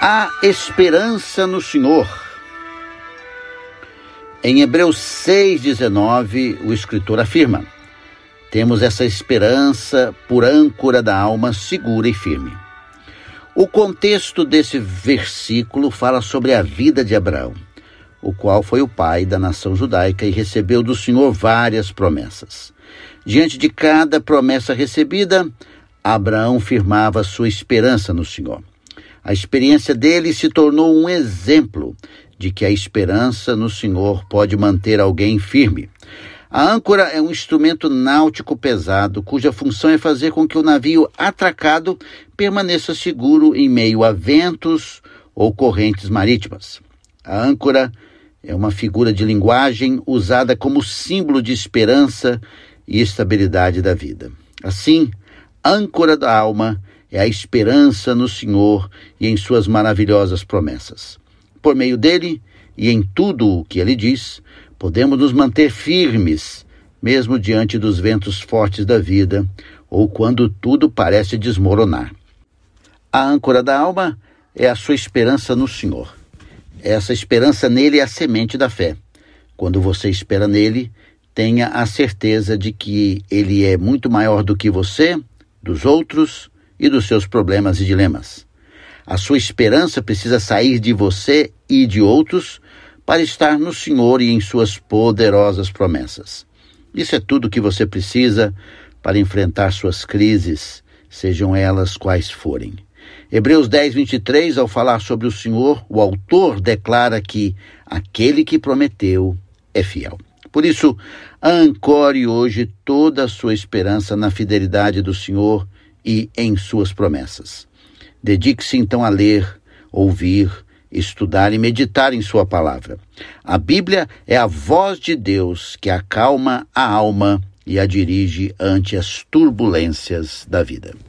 A esperança no Senhor. Em Hebreus 6,19, o escritor afirma: Temos essa esperança por âncora da alma segura e firme. O contexto desse versículo fala sobre a vida de Abraão, o qual foi o pai da nação judaica e recebeu do Senhor várias promessas. Diante de cada promessa recebida, Abraão firmava sua esperança no Senhor. A experiência dele se tornou um exemplo de que a esperança no Senhor pode manter alguém firme. A âncora é um instrumento náutico pesado, cuja função é fazer com que o navio atracado permaneça seguro em meio a ventos ou correntes marítimas. A âncora é uma figura de linguagem usada como símbolo de esperança e estabilidade da vida. Assim, âncora da alma é a esperança no Senhor e em suas maravilhosas promessas. Por meio dele e em tudo o que ele diz, podemos nos manter firmes, mesmo diante dos ventos fortes da vida ou quando tudo parece desmoronar. A âncora da alma é a sua esperança no Senhor. Essa esperança nele é a semente da fé. Quando você espera nele, tenha a certeza de que ele é muito maior do que você, dos outros e dos seus problemas e dilemas. A sua esperança precisa sair de você e de outros para estar no Senhor e em suas poderosas promessas. Isso é tudo que você precisa para enfrentar suas crises, sejam elas quais forem. Hebreus 10, 23, ao falar sobre o Senhor, o autor declara que aquele que prometeu é fiel. Por isso, ancore hoje toda a sua esperança na fidelidade do Senhor e em suas promessas. Dedique-se então a ler, ouvir, estudar e meditar em Sua palavra. A Bíblia é a voz de Deus que acalma a alma e a dirige ante as turbulências da vida.